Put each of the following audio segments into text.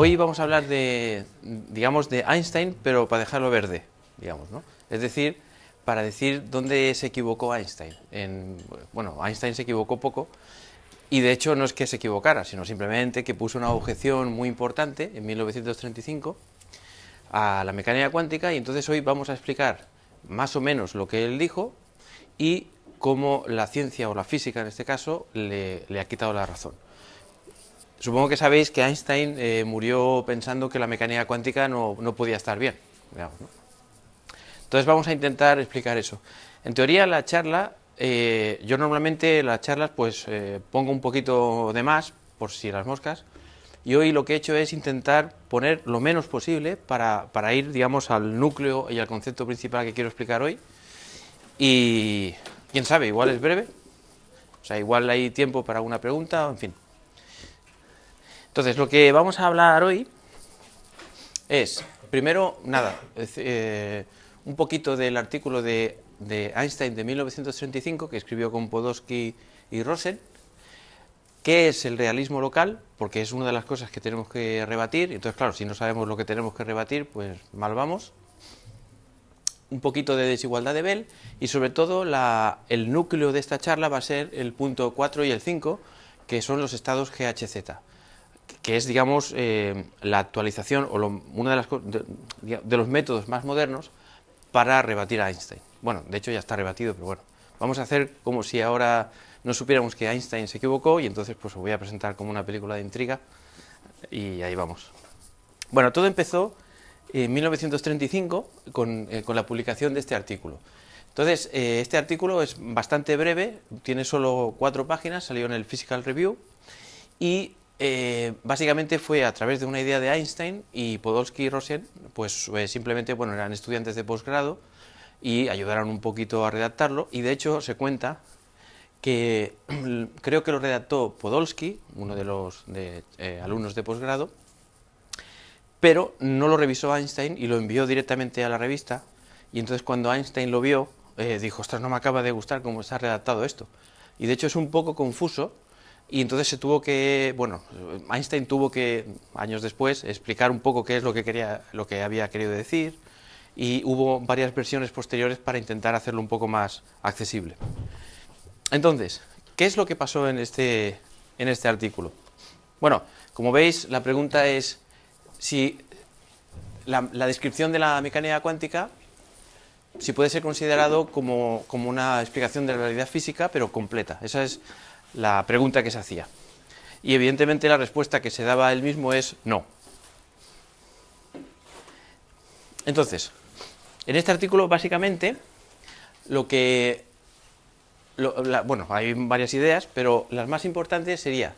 Hoy vamos a hablar de, digamos, de Einstein, pero para dejarlo verde, digamos, ¿no? Es decir, para decir dónde se equivocó Einstein. En, bueno, Einstein se equivocó poco, y de hecho no es que se equivocara, sino simplemente que puso una objeción muy importante en 1935 a la mecánica cuántica, y entonces hoy vamos a explicar más o menos lo que él dijo y cómo la ciencia o la física en este caso le ha quitado la razón. Supongo que sabéis que Einstein eh, murió pensando que la mecánica cuántica no, podía estar bien. Entonces vamos a intentar explicar eso. En teoría la charla, eh, yo normalmente las charlas pues eh, pongo un poquito de más por si las moscas y hoy lo que he hecho es intentar poner lo menos posible para, ir digamos al núcleo y al concepto principal que quiero explicar hoy y quién sabe, igual es breve, o sea igual hay tiempo para alguna pregunta, en fin. Entonces, lo que vamos a hablar hoy es, primero, nada, eh, un poquito del artículo de, Einstein de 1935 que escribió con Podolsky y Rosen, qué es el realismo local, porque es una de las cosas que tenemos que rebatir. Entonces, claro, si no sabemos lo que tenemos que rebatir, pues mal vamos. Un poquito de desigualdad de Bell y sobre todo la, el núcleo de esta charla va a ser el punto 4 y el 5, que son los estados GHZ que es, digamos, eh, la actualización o uno de, las, de, los métodos más modernos para rebatir a Einstein. Bueno, de hecho ya está rebatido, pero bueno, vamos a hacer como si ahora no supiéramos que Einstein se equivocó y entonces pues os voy a presentar como una película de intriga y ahí vamos. Bueno, todo empezó en 1935 eh, con, la publicación de este artículo. Entonces, eh, este artículo es bastante breve, tiene solo cuatro páginas, salió en el Physical Review y eh, básicamente fue a través de una idea de Einstein y Podolsky y Rosen, pues eh, simplemente bueno, eran estudiantes de posgrado y ayudaron un poquito a redactarlo y de hecho se cuenta que creo que lo redactó Podolsky, uno de los eh, alumnos de posgrado, pero no lo revisó Einstein y lo envió directamente a la revista y entonces cuando Einstein lo vio dijo, ostras, no me acaba de gustar cómo se ha redactado esto. Y de hecho es un poco confuso y entonces se tuvo que, bueno, Einstein tuvo que, años después, explicar un poco qué es lo que, quería, lo que había querido decir y hubo varias versiones posteriores para intentar hacerlo un poco más accesible. Entonces, ¿qué es lo que pasó en este, en este artículo? Bueno, como veis, la pregunta es si la, descripción de la mecánica cuántica si puede ser considerado como, como, una explicación de la realidad física, pero completa. Esa es la pregunta que se hacía. Y evidentemente la respuesta que se daba él mismo es no. Entonces, en este artículo básicamente lo que... bueno, hay varias ideas, pero las más importantes sería,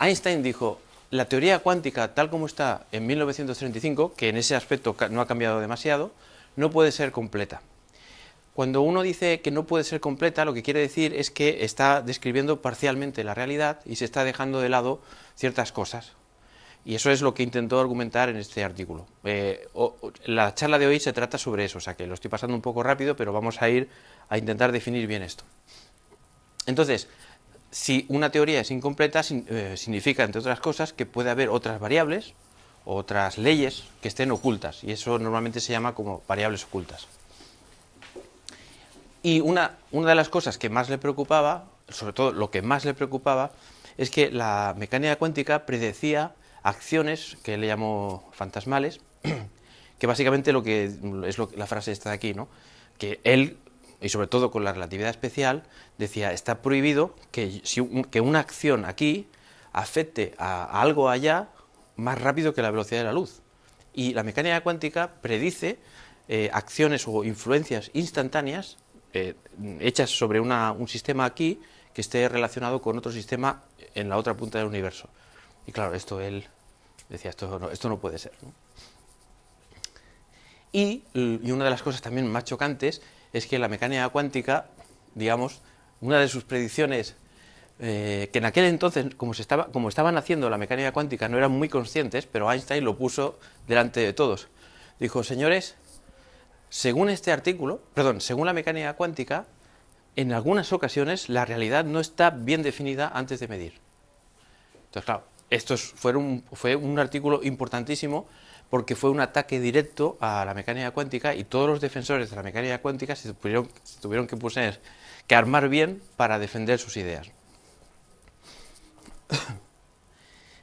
Einstein dijo, la teoría cuántica tal como está en 1935, que en ese aspecto no ha cambiado demasiado, no puede ser completa. Cuando uno dice que no puede ser completa, lo que quiere decir es que está describiendo parcialmente la realidad y se está dejando de lado ciertas cosas. Y eso es lo que intentó argumentar en este artículo. Eh, la charla de hoy se trata sobre eso, o sea que lo estoy pasando un poco rápido, pero vamos a ir a intentar definir bien esto. Entonces, si una teoría es incompleta, eh, significa, entre otras cosas, que puede haber otras variables, otras leyes que estén ocultas, y eso normalmente se llama como variables ocultas. Y una, una de las cosas que más le preocupaba, sobre todo lo que más le preocupaba, es que la mecánica cuántica predecía acciones que le llamó fantasmales, que básicamente lo que es lo la frase está aquí, ¿no? Que él y sobre todo con la relatividad especial decía está prohibido que, que una acción aquí afecte a, algo allá más rápido que la velocidad de la luz. Y la mecánica cuántica predice eh, acciones o influencias instantáneas eh, hechas sobre un sistema aquí que esté relacionado con otro sistema en la otra punta del universo. Y claro, esto él decía, esto no, esto no puede ser. Y, una de las cosas también más chocantes es que la mecánica cuántica, digamos, una de sus predicciones, eh, que en aquel entonces, como, se estaba, como estaban haciendo la mecánica cuántica, no eran muy conscientes, pero Einstein lo puso delante de todos. Dijo, señores, según este artículo, perdón, según la mecánica cuántica, en algunas ocasiones la realidad no está bien definida antes de medir. Entonces, claro, esto fue un, artículo importantísimo porque fue un ataque directo a la mecánica cuántica y todos los defensores de la mecánica cuántica se tuvieron, tuvieron que, armar bien para defender sus ideas.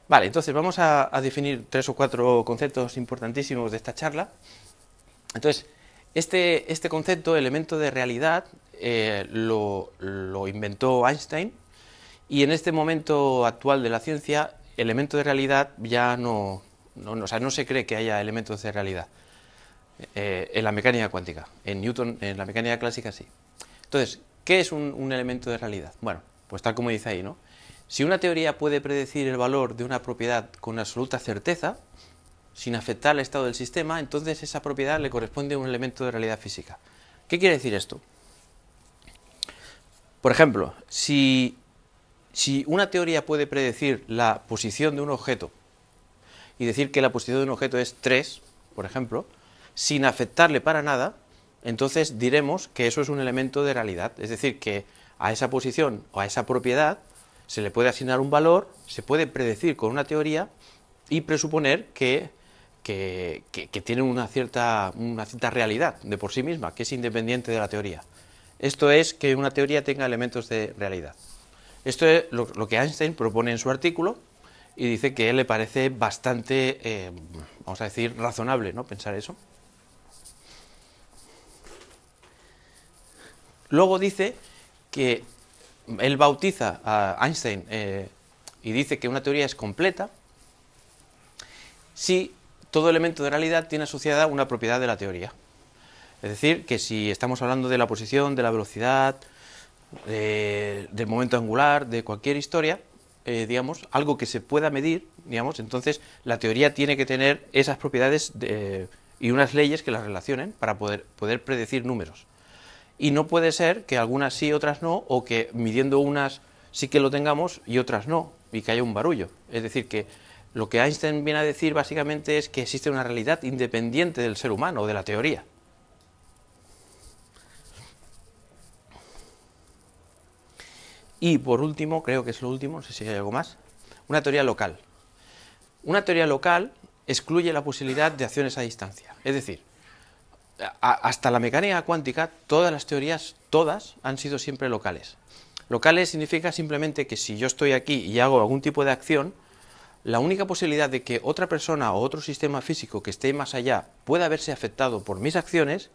Vale, entonces vamos a, a, definir tres o cuatro conceptos importantísimos de esta charla. Entonces, este, este, concepto, elemento de realidad, eh, lo, inventó Einstein y en este momento actual de la ciencia, elemento de realidad ya no, o sea, no se cree que haya elementos de realidad eh, en la mecánica cuántica. En Newton, en la mecánica clásica, sí. Entonces, ¿qué es un, un elemento de realidad? Bueno, pues tal como dice ahí, ¿no? Si una teoría puede predecir el valor de una propiedad con absoluta certeza, sin afectar al estado del sistema, entonces esa propiedad le corresponde a un elemento de realidad física. ¿Qué quiere decir esto? Por ejemplo, si, si una teoría puede predecir la posición de un objeto y decir que la posición de un objeto es 3, por ejemplo, sin afectarle para nada, entonces diremos que eso es un elemento de realidad. Es decir, que a esa posición o a esa propiedad se le puede asignar un valor, se puede predecir con una teoría y presuponer que que, tiene tienen una cierta, una cierta realidad de por sí misma, que es independiente de la teoría. Esto es que una teoría tenga elementos de realidad. Esto es lo, que Einstein propone en su artículo y dice que le parece bastante, eh, vamos a decir, razonable ¿no? pensar eso. Luego dice que él bautiza a Einstein eh, y dice que una teoría es completa si todo elemento de realidad tiene asociada una propiedad de la teoría. Es decir, que si estamos hablando de la posición, de la velocidad, del momento angular, de cualquier historia, eh, digamos, algo que se pueda medir, digamos, entonces la teoría tiene que tener esas propiedades y unas leyes que las relacionen para poder, poder predecir números. Y no puede ser que algunas sí, otras no, o que midiendo unas sí que lo tengamos y otras no, y que haya un barullo. Es decir, que lo que Einstein viene a decir básicamente es que existe una realidad independiente del ser humano o de la teoría. Y por último, creo que es lo último, no sé si hay algo más, una teoría local. Una teoría local excluye la posibilidad de acciones a distancia. Es decir, hasta la mecánica cuántica, todas las teorías, todas, han sido siempre locales. Locales significa simplemente que si yo estoy aquí y hago algún tipo de acción, la única posibilidad de que otra persona o otro sistema físico que esté más allá pueda haberse afectado por mis acciones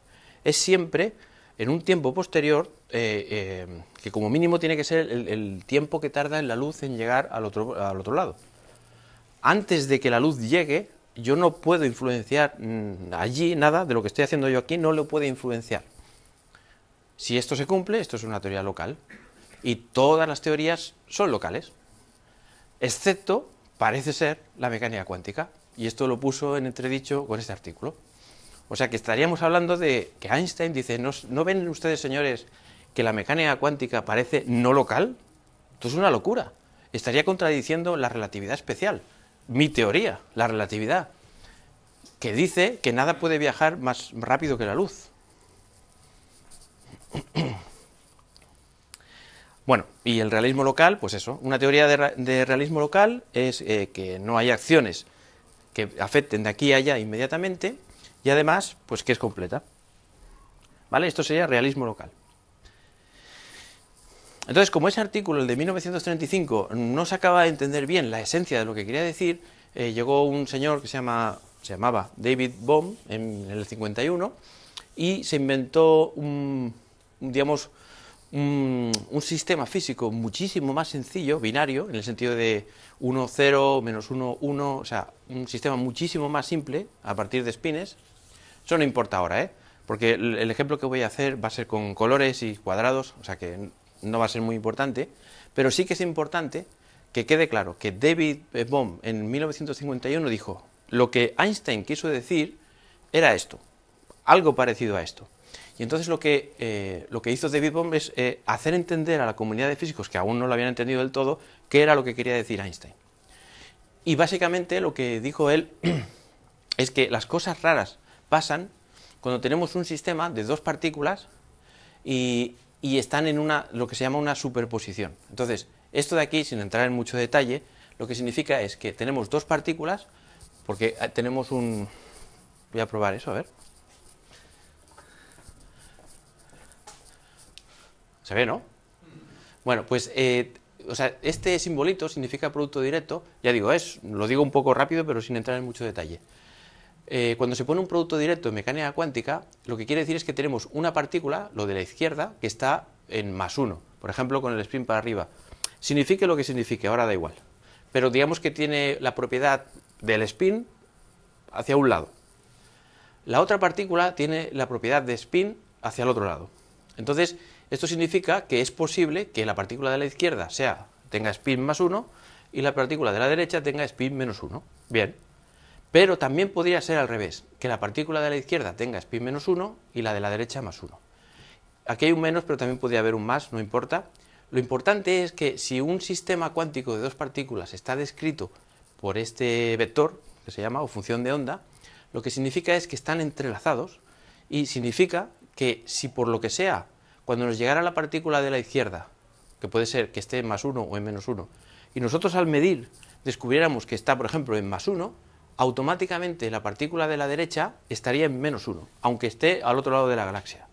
es siempre en un tiempo posterior, eh, eh, que como mínimo tiene que ser el, tiempo que tarda en la luz en llegar al otro, al otro lado. Antes de que la luz llegue, yo no puedo influenciar mm, allí nada de lo que estoy haciendo yo aquí, no lo puedo influenciar. Si esto se cumple, esto es una teoría local. Y todas las teorías son locales, excepto parece ser la mecánica cuántica. Y esto lo puso en entredicho con este artículo. O sea que estaríamos hablando de que Einstein dice, ¿no, ¿no ven ustedes, señores, que la mecánica cuántica parece no local? Esto es una locura. Estaría contradiciendo la relatividad especial, mi teoría, la relatividad, que dice que nada puede viajar más rápido que la luz. Bueno, y el realismo local, pues eso, una teoría de, realismo local es eh, que no hay acciones que afecten de aquí a allá inmediatamente y además, pues que es completa. ¿Vale? Esto sería realismo local. Entonces, como ese artículo, el de 1935, no se acaba de entender bien la esencia de lo que quería decir, eh, llegó un señor que se, llama, se llamaba David Bohm en, en el 51 y se inventó un, digamos, un, sistema físico muchísimo más sencillo, binario, en el sentido de 1, 0, menos 1, 1, o sea, un sistema muchísimo más simple a partir de spines. Eso no importa ahora, ¿eh? porque el, el ejemplo que voy a hacer va a ser con colores y cuadrados, o sea que no va a ser muy importante, pero sí que es importante que quede claro que David Bohm en 1951 dijo, lo que Einstein quiso decir era esto, algo parecido a esto. Y entonces lo que, eh, lo que hizo David Bohm es eh, hacer entender a la comunidad de físicos, que aún no lo habían entendido del todo, qué era lo que quería decir Einstein. Y básicamente lo que dijo él es que las cosas raras pasan cuando tenemos un sistema de dos partículas y, y están en una, lo que se llama una superposición. Entonces, esto de aquí, sin entrar en mucho detalle, lo que significa es que tenemos dos partículas, porque eh, tenemos un... Voy a probar eso, a ver. Se ve, ¿no? Bueno, pues eh, sea, este simbolito significa producto directo, ya digo, es, lo digo un poco rápido, pero sin entrar en mucho detalle. Eh, cuando se pone un producto directo en mecánica cuántica, lo que quiere decir es que tenemos una partícula, lo de la izquierda, que está en más uno, por ejemplo, con el spin para arriba. Signifique lo que signifique, ahora da igual. Pero digamos que tiene la propiedad del spin hacia un lado. La otra partícula tiene la propiedad de spin hacia el otro lado. Entonces, esto significa que es posible que la partícula de la izquierda tenga spin más 1 y la partícula de la derecha tenga spin menos 1. Bien. Pero también podría ser al revés, que la partícula de la izquierda tenga spin menos 1 y la de la derecha más 1. Aquí hay un menos, pero también podría haber un más, no importa. Lo importante es que si un sistema cuántico de dos partículas está descrito por este vector, que se llama, o función de onda, lo que significa es que están entrelazados y significa que si por lo que sea cuando nos llegara la partícula de la izquierda, que puede ser que esté en más 1 o en menos 1, y nosotros al medir descubriéramos que está, por ejemplo, en más 1, automáticamente la partícula de la derecha estaría en menos 1, aunque esté al otro lado de la galaxia.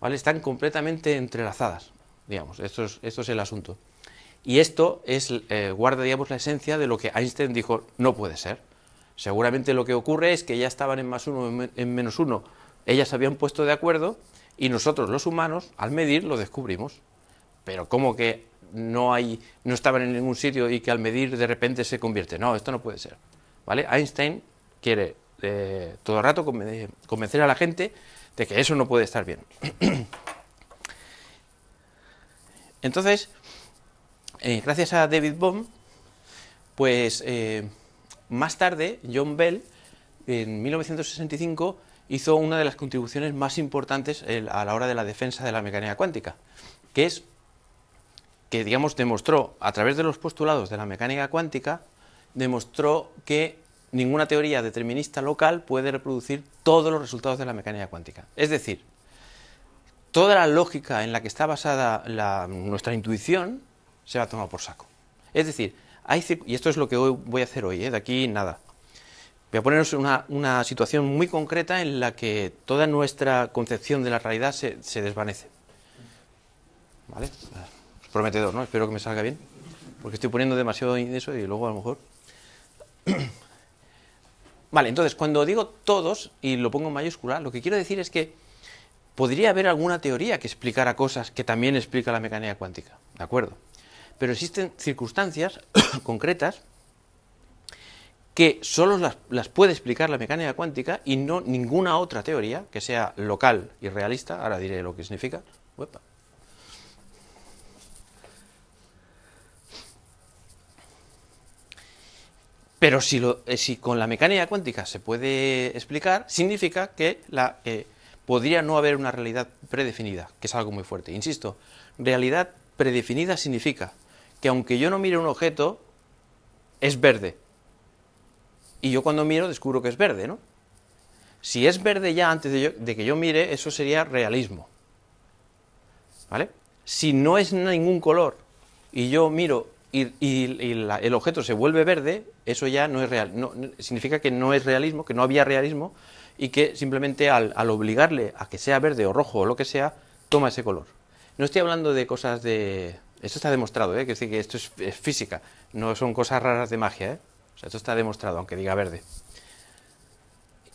¿Vale? Están completamente entrelazadas, digamos, esto es, es el asunto. Y esto es, eh, guarda, digamos, la esencia de lo que Einstein dijo, no puede ser. Seguramente lo que ocurre es que ya estaban en más 1, en menos 1, ellas habían puesto de acuerdo y nosotros los humanos, al medir, lo descubrimos. Pero ¿cómo que no, hay, no estaban en ningún sitio y que al medir de repente se convierte? No, esto no puede ser. ¿vale? Einstein quiere eh, todo el rato convencer a la gente de que eso no puede estar bien. Entonces, eh, gracias a David Bohm, pues eh, más tarde John Bell, en 1965, hizo una de las contribuciones más importantes a la hora de la defensa de la mecánica cuántica, que es que digamos demostró a través de los postulados de la mecánica cuántica demostró que ninguna teoría determinista local puede reproducir todos los resultados de la mecánica cuántica. Es decir, toda la lógica en la que está basada nuestra intuición se va a tomar por saco. Es decir, hay, y esto es lo que hoy voy a hacer hoy, ¿eh? de aquí nada. Voy a poneros una, una situación muy concreta en la que toda nuestra concepción de la realidad se, desvanece. ¿Vale? Es prometedor, ¿no? Espero que me salga bien, porque estoy poniendo demasiado en eso y luego a lo mejor... Vale, entonces, cuando digo todos, y lo pongo en mayúscula, lo que quiero decir es que podría haber alguna teoría que explicara cosas que también explica la mecánica cuántica, ¿de acuerdo? Pero existen circunstancias concretas que solo las, puede explicar la mecánica cuántica y no ninguna otra teoría que sea local y realista, ahora diré lo que significa. Pero si, lo, eh, si, con la mecánica cuántica se puede explicar, significa que la, eh, podría no haber una realidad predefinida, que es algo muy fuerte. Insisto, realidad predefinida significa que aunque yo no mire un objeto, es verde, y yo cuando miro descubro que es verde, ¿no? Si es verde ya antes de, que yo mire, eso sería realismo. ¿Vale? Si no es ningún color y yo miro y, el objeto se vuelve verde, eso ya no es real. No, significa que no es realismo, que no había realismo y que simplemente al, obligarle a que sea verde o rojo o lo que sea, toma ese color. No estoy hablando de cosas de... Esto está demostrado, ¿eh? que, que esto es, es, física, no son cosas raras de magia. ¿eh? esto está demostrado, aunque diga verde.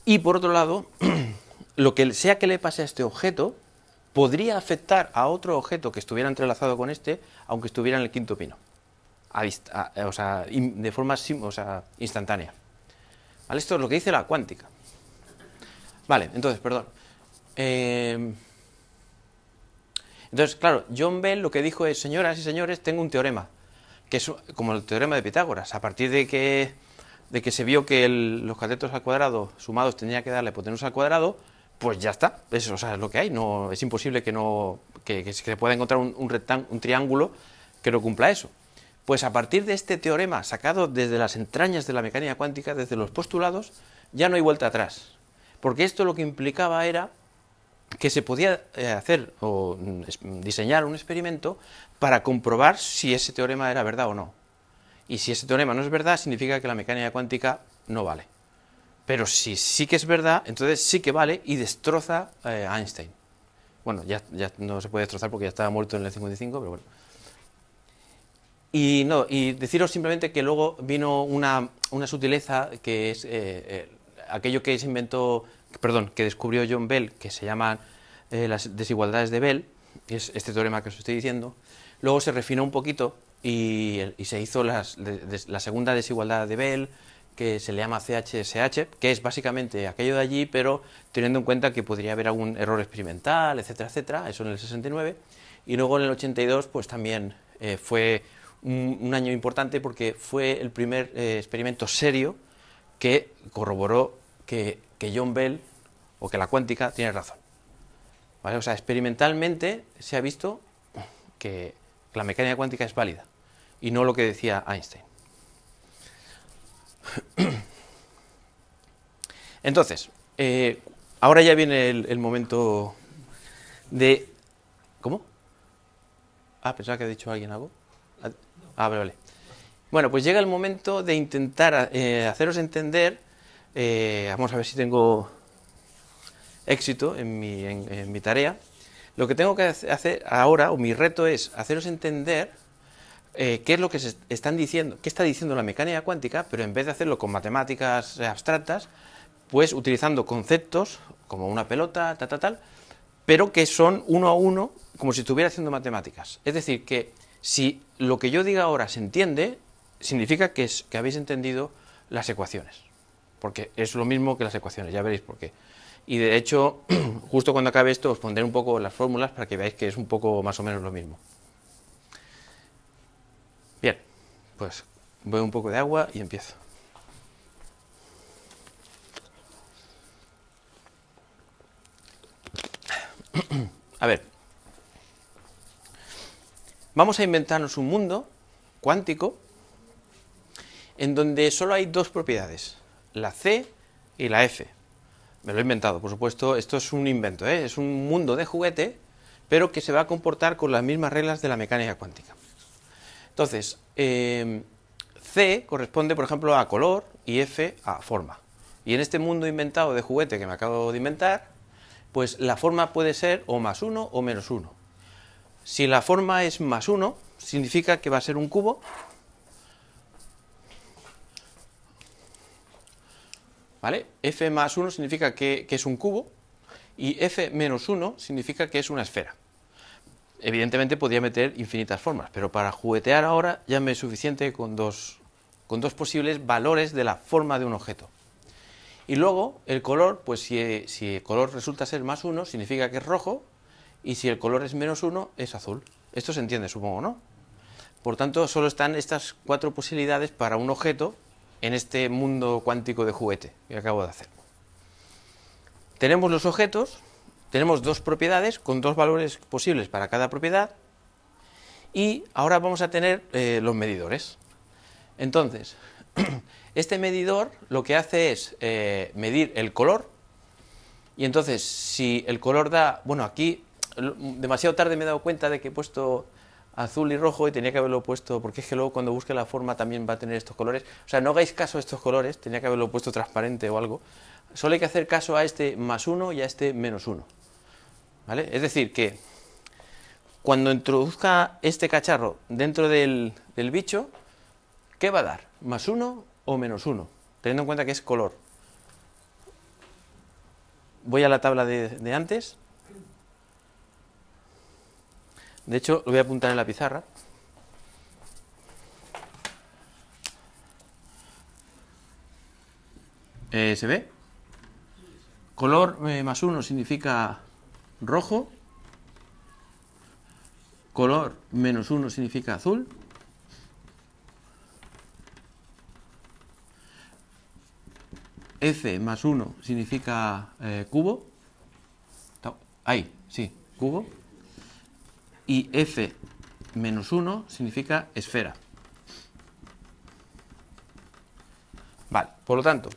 Y por otro lado, lo que sea que le pase a este objeto, podría afectar a otro objeto que estuviera entrelazado con este, aunque estuviera en el quinto pino. de forma instantánea. ¿Vale? Esto es lo que dice la cuántica. Vale, entonces, perdón. Em, entonces, claro, John Bell lo que dijo es, señoras y señores, tengo un teorema que es como el teorema de Pitágoras. A partir de que, de que se vio que los catetos al cuadrado sumados tenía que darle la al cuadrado, pues ya está, eso es lo que hay. No, es imposible que, no, se pueda encontrar un, un, un triángulo que no cumpla eso. Pues a partir de este teorema, sacado desde las entrañas de la mecánica cuántica, desde los postulados, ya no hay vuelta atrás. Porque esto lo que implicaba era que se podía eh, hacer o mm, diseñar un experimento para comprobar si ese teorema era verdad o no. Y si ese teorema no es verdad, significa que la mecánica cuántica no vale. Pero si sí que es verdad, entonces sí que vale y destroza a eh, Einstein. Bueno, ya, ya, no se puede destrozar porque ya estaba muerto en el 55, pero bueno. Y, no, y deciros simplemente que luego vino una, sutileza que es eh, aquello que se inventó perdón, que descubrió John Bell, que se llaman eh, las desigualdades de Bell, que es este teorema que os estoy diciendo, luego se refinó un poquito y, se hizo la segunda desigualdad de Bell, que se le llama CHSH, que es básicamente aquello de allí, pero teniendo en cuenta que podría haber algún error experimental, etcétera, etcétera, eso en el 69, y luego en el 82 pues también eh, fue un, año importante porque fue el primer eh, experimento serio que corroboró que que John Bell o que la cuántica tiene razón. O sea, experimentalmente se ha visto que la mecánica cuántica es válida y no lo que decía Einstein. Entonces, eh, ahora ya viene el, momento de... ¿Cómo? Ah, pensaba que ha dicho alguien algo. Ah, vale, vale. Bueno, pues llega el momento de intentar eh, haceros entender eh, vamos a ver si tengo éxito en mi, tarea. Lo que tengo que hacer ahora, o mi reto es haceros entender eh, qué es lo que se están diciendo, qué está diciendo la mecánica cuántica, pero en vez de hacerlo con matemáticas abstractas, pues utilizando conceptos como una pelota, tal, tal, tal, pero que son uno a uno como si estuviera haciendo matemáticas. Es decir, que si lo que yo diga ahora se entiende, significa que, que habéis entendido las ecuaciones porque es lo mismo que las ecuaciones, ya veréis por qué. Y de hecho, justo cuando acabe esto, os pondré un poco las fórmulas para que veáis que es un poco más o menos lo mismo. Bien, pues voy un poco de agua y empiezo. A ver, vamos a inventarnos un mundo cuántico en donde solo hay dos propiedades, la C y la F. Me lo he inventado, por supuesto, esto es un invento, ¿eh? es un mundo de juguete, pero que se va a comportar con las mismas reglas de la mecánica cuántica. Entonces, em, C corresponde, por ejemplo, a color y F a forma. Y en este mundo inventado de juguete que me acabo de inventar, pues la forma puede ser o más uno o menos uno Si la forma es más uno significa que va a ser un cubo f más 1 significa que, es un cubo y f menos 1 significa que es una esfera. Evidentemente podría meter infinitas formas, pero para juguetear ahora ya me es suficiente con dos, con dos posibles valores de la forma de un objeto. Y luego el color, pues si, si el color resulta ser más 1, significa que es rojo, y si el color es menos 1, es azul. Esto se entiende, supongo, ¿no? Por tanto, solo están estas cuatro posibilidades para un objeto en este mundo cuántico de juguete que acabo de hacer. Tenemos los objetos, tenemos dos propiedades con dos valores posibles para cada propiedad y ahora vamos a tener eh, los medidores. Entonces, este medidor lo que hace es eh, medir el color y entonces si el color da, bueno aquí demasiado tarde me he dado cuenta de que he puesto azul y rojo y tenía que haberlo puesto, porque es que luego cuando busque la forma también va a tener estos colores. O sea, no hagáis caso a estos colores, tenía que haberlo puesto transparente o algo. Solo hay que hacer caso a este más uno y a este menos uno. ¿Vale? Es decir, que cuando introduzca este cacharro dentro del, bicho, ¿qué va a dar? ¿Más uno o menos uno? Teniendo en cuenta que es color. Voy a la tabla de antes de hecho, lo voy a apuntar en la pizarra. Eh, ¿Se ve? Color eh, más uno significa rojo. Color menos uno significa azul. F más uno significa eh, cubo. Ahí, sí, cubo y f menos 1 significa esfera. Vale, por lo tanto,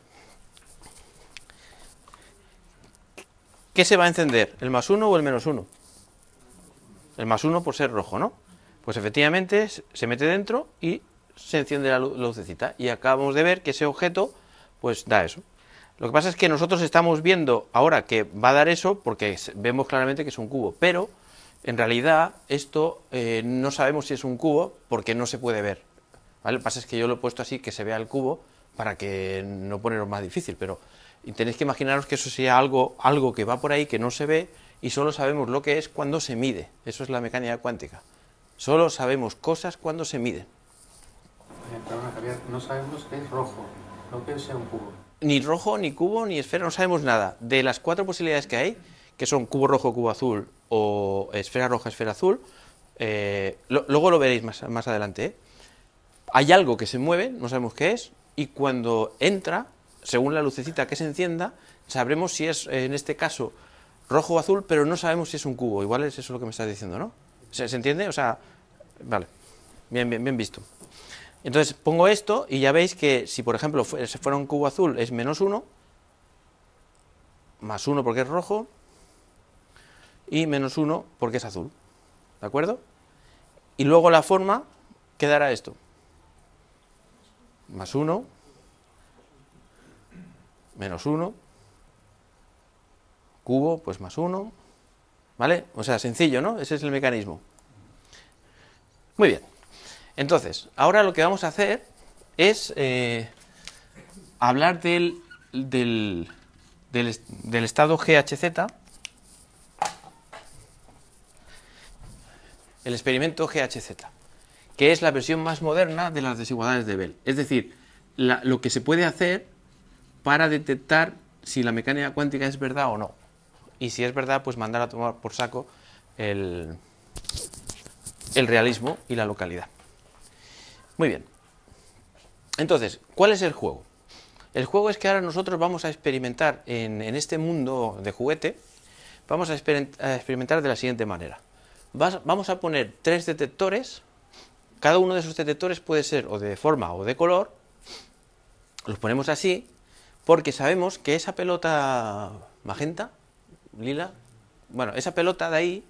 ¿qué se va a encender? ¿El más 1 o el menos 1? El más 1 por ser rojo, ¿no? Pues efectivamente se mete dentro y se enciende la lucecita. Y acabamos de ver que ese objeto pues da eso. Lo que pasa es que nosotros estamos viendo ahora que va a dar eso porque vemos claramente que es un cubo, pero en realidad esto eh, no sabemos si es un cubo porque no se puede ver. ¿vale? Lo que pasa es que yo lo he puesto así que se vea el cubo para que no poneros más difícil, pero tenéis que imaginaros que eso sea algo, algo que va por ahí que no se ve y solo sabemos lo que es cuando se mide. Eso es la mecánica cuántica. Solo sabemos cosas cuando se miden. Eh, no sabemos qué es rojo, no que sea un cubo. Ni rojo, ni cubo, ni esfera, no sabemos nada. De las cuatro posibilidades que hay, que son cubo rojo, cubo azul o esfera roja, esfera azul, eh, luego lo veréis más, adelante, ¿eh? hay algo que se mueve, no sabemos qué es, y cuando entra, según la lucecita que se encienda, sabremos si es, en este caso, rojo o azul, pero no sabemos si es un cubo. Igual es eso lo que me estás diciendo, ¿no? ¿Se, entiende? O sea, vale, bien, bien, bien visto. Entonces pongo esto y ya veis que si, por ejemplo, se fuera un cubo azul es menos 1, más uno porque es rojo, y menos 1 porque es azul. ¿De acuerdo? Y luego la forma quedará esto. Más 1, menos 1, cubo, pues más 1. ¿Vale? O sea, sencillo, ¿no? Ese es el mecanismo. Muy bien. Entonces, ahora lo que vamos a hacer es eh, hablar del, del, del estado GHZ el experimento GHZ, que es la versión más moderna de las desigualdades de Bell. Es decir, lo que se puede hacer para detectar si la mecánica cuántica es verdad o no. Y si es verdad, pues mandar a tomar por saco el, realismo y la localidad. Muy bien. Entonces, ¿cuál es el juego? El juego es que ahora nosotros vamos a experimentar en, este mundo de juguete, vamos a experimentar de la siguiente manera vamos a poner tres detectores, cada uno de esos detectores puede ser o de forma o de color, los ponemos así, porque sabemos que esa pelota magenta, lila, bueno, esa pelota de ahí,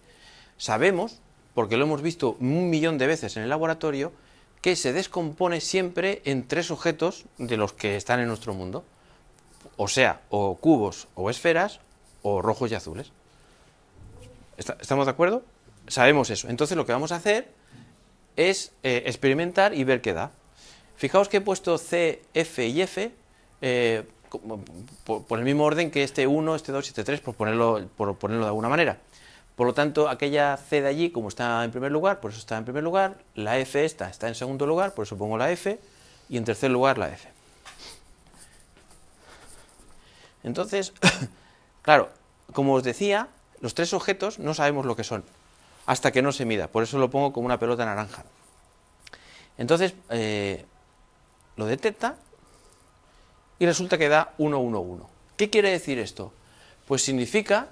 sabemos, porque lo hemos visto un millón de veces en el laboratorio, que se descompone siempre en tres objetos de los que están en nuestro mundo. O sea, o cubos o esferas, o rojos y azules. ¿Estamos de acuerdo? sabemos eso. Entonces lo que vamos a hacer es eh, experimentar y ver qué da. Fijaos que he puesto C, F y F eh, por, el mismo orden que este 1, este 2 y este 3, por ponerlo, por ponerlo de alguna manera. Por lo tanto, aquella C de allí, como está en primer lugar, por eso está en primer lugar, la F esta está en segundo lugar, por eso pongo la F, y en tercer lugar la F. Entonces, claro, como os decía, los tres objetos no sabemos lo que son hasta que no se mida. Por eso lo pongo como una pelota naranja. Entonces, eh, lo detecta y resulta que da 1, 1, 1. ¿Qué quiere decir esto? Pues significa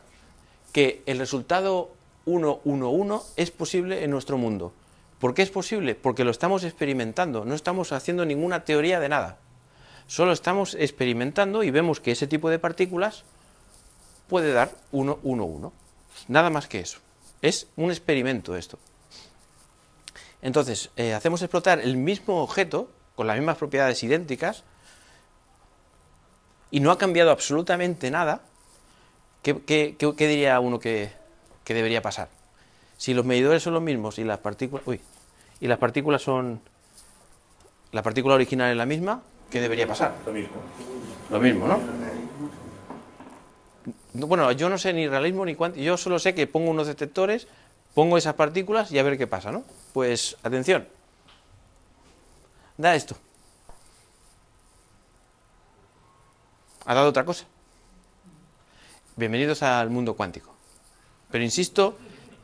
que el resultado 1, 1, 1 es posible en nuestro mundo. ¿Por qué es posible? Porque lo estamos experimentando, no estamos haciendo ninguna teoría de nada. Solo estamos experimentando y vemos que ese tipo de partículas puede dar 1, 1, 1. Nada más que eso. Es un experimento esto. Entonces, eh, hacemos explotar el mismo objeto, con las mismas propiedades idénticas, y no ha cambiado absolutamente nada, ¿qué, diría uno que, debería pasar? Si los medidores son los mismos y las partículas. Uy, y las partículas son. La partícula original es la misma, ¿qué debería pasar? Lo mismo. Lo mismo, ¿no? bueno, yo no sé ni realismo ni cuántico, yo solo sé que pongo unos detectores, pongo esas partículas y a ver qué pasa, ¿no? Pues atención, da esto. Ha dado otra cosa. Bienvenidos al mundo cuántico. Pero insisto,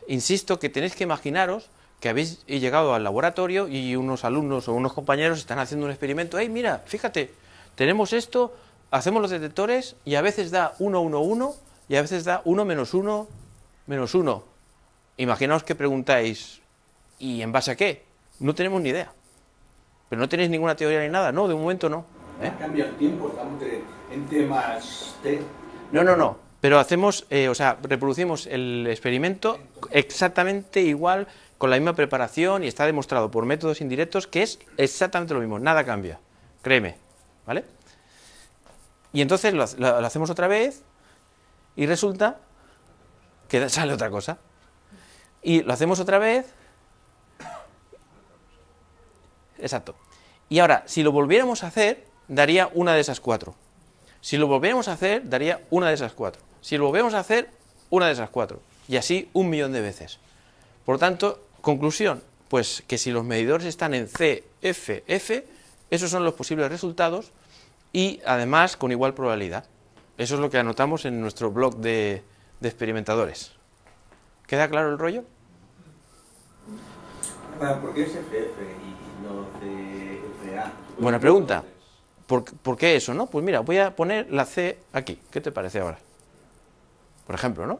insisto que tenéis que imaginaros que habéis llegado al laboratorio y unos alumnos o unos compañeros están haciendo un experimento. ¡Ey, mira, fíjate! Tenemos esto, hacemos los detectores y a veces da 1, 1, 1 y a veces da 1 menos 1 menos 1. Imaginaos que preguntáis, ¿y en base a qué? No tenemos ni idea. Pero no tenéis ninguna teoría ni nada, no, de un momento no. ¿eh? Cambia el tiempo, estamos en temas T. No, no, no. Pero hacemos, eh, o sea, reproducimos el experimento exactamente igual, con la misma preparación y está demostrado por métodos indirectos que es exactamente lo mismo, nada cambia. Créeme, ¿vale? Y entonces lo, hacemos otra vez y resulta que sale otra cosa. Y lo hacemos otra vez. Exacto. Y ahora, si lo volviéramos a hacer, daría una de esas cuatro. Si lo volviéramos a hacer, daría una de esas cuatro. Si lo volviéramos a hacer, una de esas cuatro. Y así un millón de veces. Por tanto, conclusión, pues que si los medidores están en C, F, F, esos son los posibles resultados y además con igual probabilidad. Eso es lo que anotamos en nuestro blog de, experimentadores. ¿Queda claro el rollo? ¿Por qué es FF y no CFA? Buena pregunta. ¿Por, qué eso, no? Pues mira, voy a poner la C aquí. ¿Qué te parece ahora? Por ejemplo, ¿no?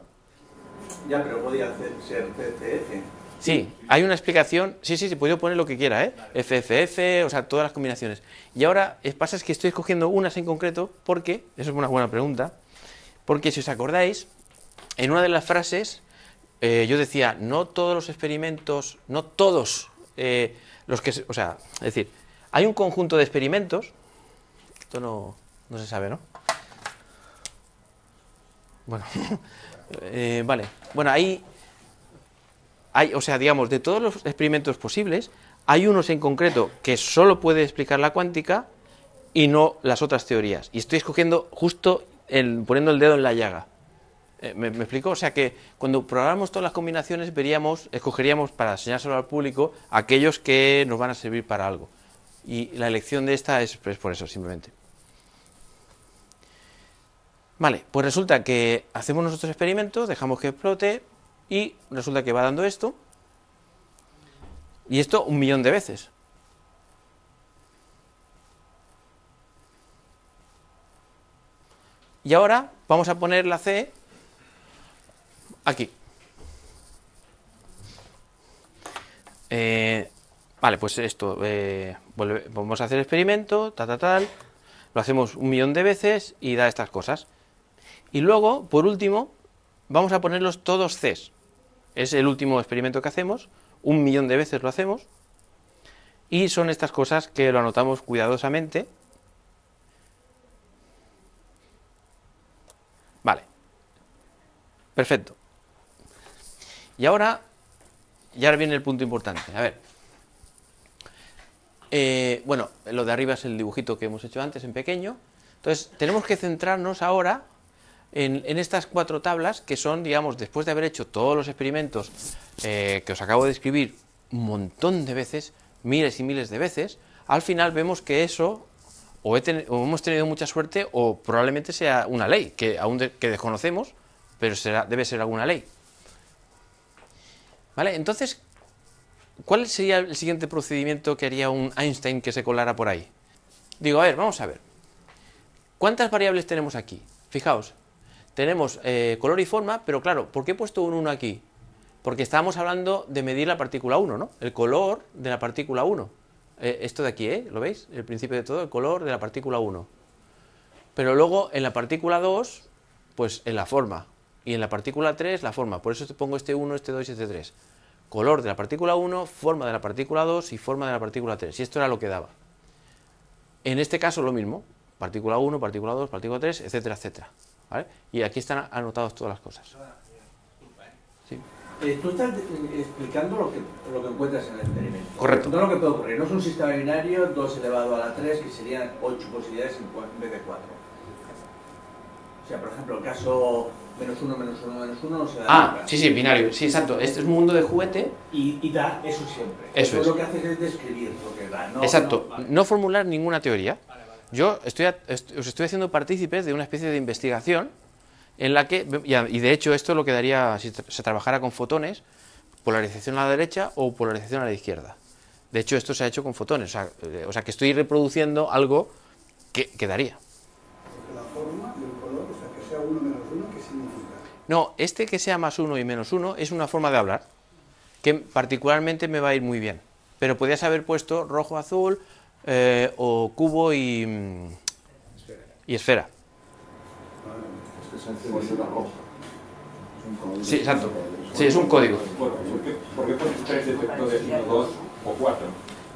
Ya, pero podía ser CFF. Sí, hay una explicación. Sí, sí, se puede poner lo que quiera, ¿eh? FFF, o sea, todas las combinaciones. Y ahora pasa es que estoy escogiendo unas en concreto porque, eso es una buena pregunta, porque si os acordáis, en una de las frases eh, yo decía, no todos los experimentos, no todos eh, los que, o sea, es decir, hay un conjunto de experimentos, esto no, se sabe, ¿no? Bueno, eh, vale, bueno, ahí o sea, digamos, de todos los experimentos posibles, hay unos en concreto que solo puede explicar la cuántica y no las otras teorías. Y estoy escogiendo justo el, poniendo el dedo en la llaga. Eh, ¿me, explico? O sea que cuando probáramos todas las combinaciones, veríamos, escogeríamos para enseñárselo al público aquellos que nos van a servir para algo. Y la elección de esta es, por eso, simplemente. Vale, pues resulta que hacemos nosotros experimentos, dejamos que explote, y resulta que va dando esto, y esto un millón de veces. Y ahora vamos a poner la C aquí. Eh, vale, pues esto, eh, vamos a hacer experimento, ta, ta, tal, lo hacemos un millón de veces y da estas cosas. Y luego, por último, vamos a ponerlos todos Cs. Es el último experimento que hacemos, un millón de veces lo hacemos, y son estas cosas que lo anotamos cuidadosamente. Vale, perfecto. Y ahora, ya viene el punto importante. A ver, eh, bueno, lo de arriba es el dibujito que hemos hecho antes en pequeño. Entonces, tenemos que centrarnos ahora en, estas cuatro tablas que son, digamos, después de haber hecho todos los experimentos eh, que os acabo de describir un montón de veces, miles y miles de veces, al final vemos que eso o, hemos tenido mucha suerte o probablemente sea una ley que aún que desconocemos, pero será, debe ser alguna ley. ¿Vale? Entonces, ¿cuál sería el siguiente procedimiento que haría un Einstein que se colara por ahí? Digo, a ver, vamos a ver. ¿Cuántas variables tenemos aquí? Fijaos, tenemos eh, color y forma, pero claro, ¿por qué he puesto un 1 aquí? Porque estábamos hablando de medir la partícula 1, ¿no? El color de la partícula 1. Eh, esto de aquí, ¿eh? ¿Lo veis? El principio de todo, el color de la partícula 1. Pero luego en la partícula 2, pues en la forma. Y en la partícula 3, la forma. Por eso te pongo este 1, este 2 y este 3. Color de la partícula 1, forma de la partícula 2 y forma de la partícula 3. Y esto era lo que daba. En este caso lo mismo. Partícula 1, partícula 2, partícula 3, etcétera, etcétera. ¿vale? Y aquí están anotadas todas las cosas. Eh, tú estás eh, explicando lo que, encuentras en el experimento. Correcto. No lo que puede ocurrir. No es un sistema binario 2 elevado a la 3, que serían 8 posibilidades en vez de 4. O sea, por ejemplo, el caso menos 1, menos 1, menos 1 no se da. Ah, sí, sí, binario. Sí, exacto. Este es un mundo de juguete. Y, da eso siempre. Eso es. lo que haces es describir lo que da. exacto. No, formular ninguna teoría yo estoy, os estoy haciendo partícipes de una especie de investigación en la que, y de hecho esto lo quedaría si se trabajara con fotones, polarización a la derecha o polarización a la izquierda. De hecho esto se ha hecho con fotones, o sea, eh, que estoy reproduciendo algo que, quedaría. La forma y color, o sea, que sea menos ¿qué significa? No, este que sea más uno y menos uno es una forma de hablar, que particularmente me va a ir muy bien. Pero podías haber puesto rojo, azul, eh, o cubo y, mm, y esfera. Sí, exacto. Sí, es un código. ¿Por qué pones tres defectos de 2 o 4?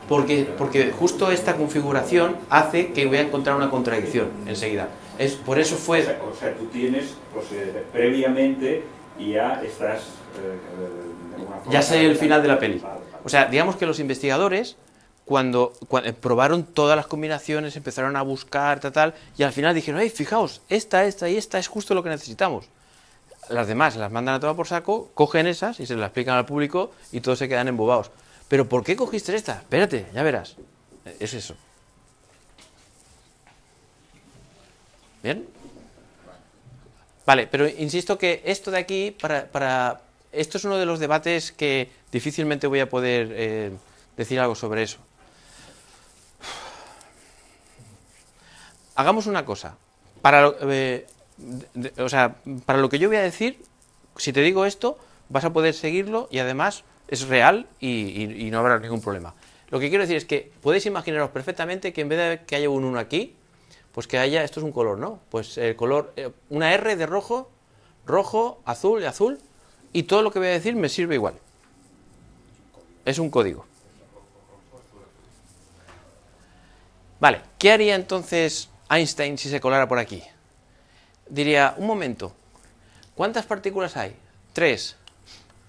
Porque, porque justo esta configuración hace que voy a encontrar una contradicción enseguida. Es, por eso fue... O sea, tú tienes pues, eh, previamente y ya estás... Eh, ya sé el final de la peli. O sea, digamos que los investigadores cuando, eh, probaron todas las combinaciones, empezaron a buscar, tal, tal, y al final dijeron, hey, fijaos, esta, esta y esta es justo lo que necesitamos. Las demás las mandan a tomar por saco, cogen esas y se las explican al público y todos se quedan embobados. Pero ¿por qué cogiste esta? Espérate, ya verás. Eh, es eso. ¿Bien? Vale, pero insisto que esto de aquí, para, para esto es uno de los debates que difícilmente voy a poder eh, decir algo sobre eso. hagamos una cosa. Para, eh, para lo que yo voy a decir, si te digo esto, vas a poder seguirlo y además es real y, no habrá ningún problema. Lo que quiero decir es que podéis imaginaros perfectamente que en vez de que haya un 1 aquí, pues que haya, esto es un color, ¿no? Pues el color, eh, una R de rojo, rojo, azul y azul, y todo lo que voy a decir me sirve igual. Es un código. Vale, ¿qué haría entonces Einstein si se colara por aquí. Diría, un momento, ¿cuántas partículas hay? Tres.